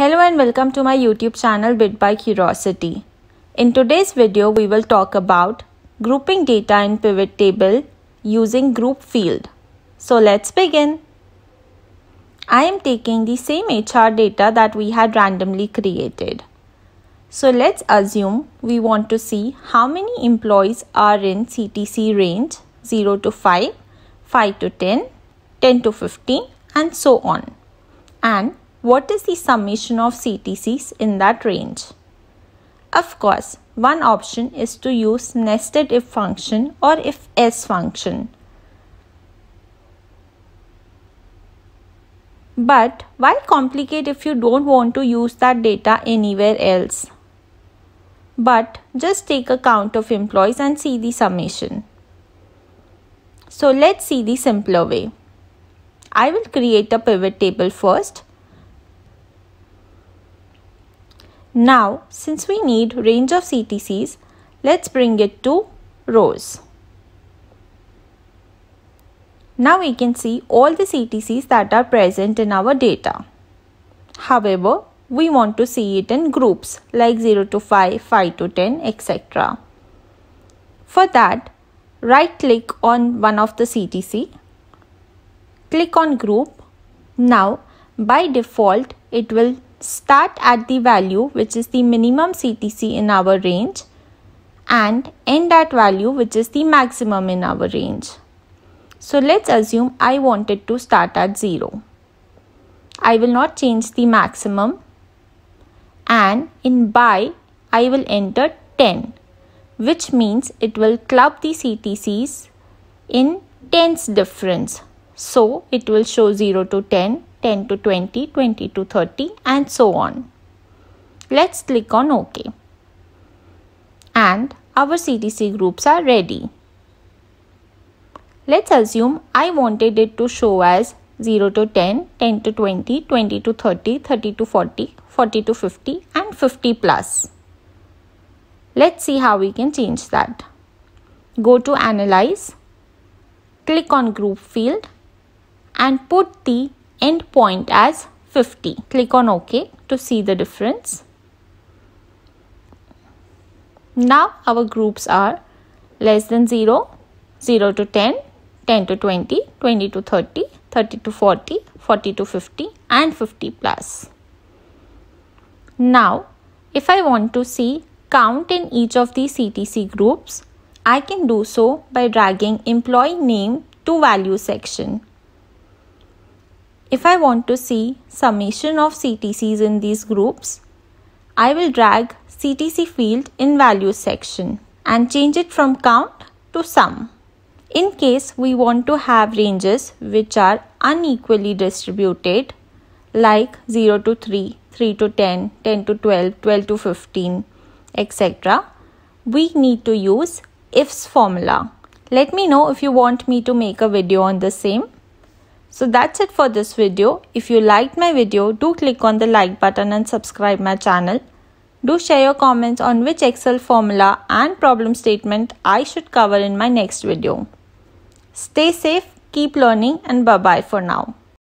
Hello and welcome to my YouTube channel Bit by Curiosity. In today's video, we will talk about grouping data in pivot table using group field. So let's begin. I am taking the same HR data that we had randomly created. So let's assume we want to see how many employees are in CTC range 0 to 5, 5 to 10, 10 to 15 and so on. And what is the summation of CTCs in that range? Of course, one option is to use nested if function or if S function. But why complicate if you don't want to use that data anywhere else? But just take a count of employees and see the summation. So let's see the simpler way. I will create a pivot table first Now, since we need range of CTCs, let's bring it to rows. Now we can see all the CTCs that are present in our data. However, we want to see it in groups like 0 to 5, 5 to 10, etc. For that, right click on one of the CTC, click on group. Now, by default, it will start at the value which is the minimum CTC in our range and end at value which is the maximum in our range. So let's assume I wanted to start at 0. I will not change the maximum and in by I will enter 10 which means it will club the CTCs in tens difference. So it will show 0 to 10 10 to 20, 20 to 30 and so on. Let's click on OK. And our CTC groups are ready. Let's assume I wanted it to show as 0 to 10, 10 to 20, 20 to 30, 30 to 40, 40 to 50 and 50 plus. Let's see how we can change that. Go to analyze, click on group field and put the end point as 50. Click on OK to see the difference. Now our groups are less than 0, 0 to 10, 10 to 20, 20 to 30, 30 to 40, 40 to 50 and 50 plus. Now if I want to see count in each of the CTC groups, I can do so by dragging employee name to value section if I want to see summation of CTCs in these groups, I will drag CTC field in values section and change it from count to sum. In case we want to have ranges which are unequally distributed like 0 to 3, 3 to 10, 10 to 12, 12 to 15, etc. We need to use IFS formula. Let me know if you want me to make a video on the same. So that's it for this video. If you liked my video, do click on the like button and subscribe my channel. Do share your comments on which Excel formula and problem statement I should cover in my next video. Stay safe, keep learning and bye-bye for now.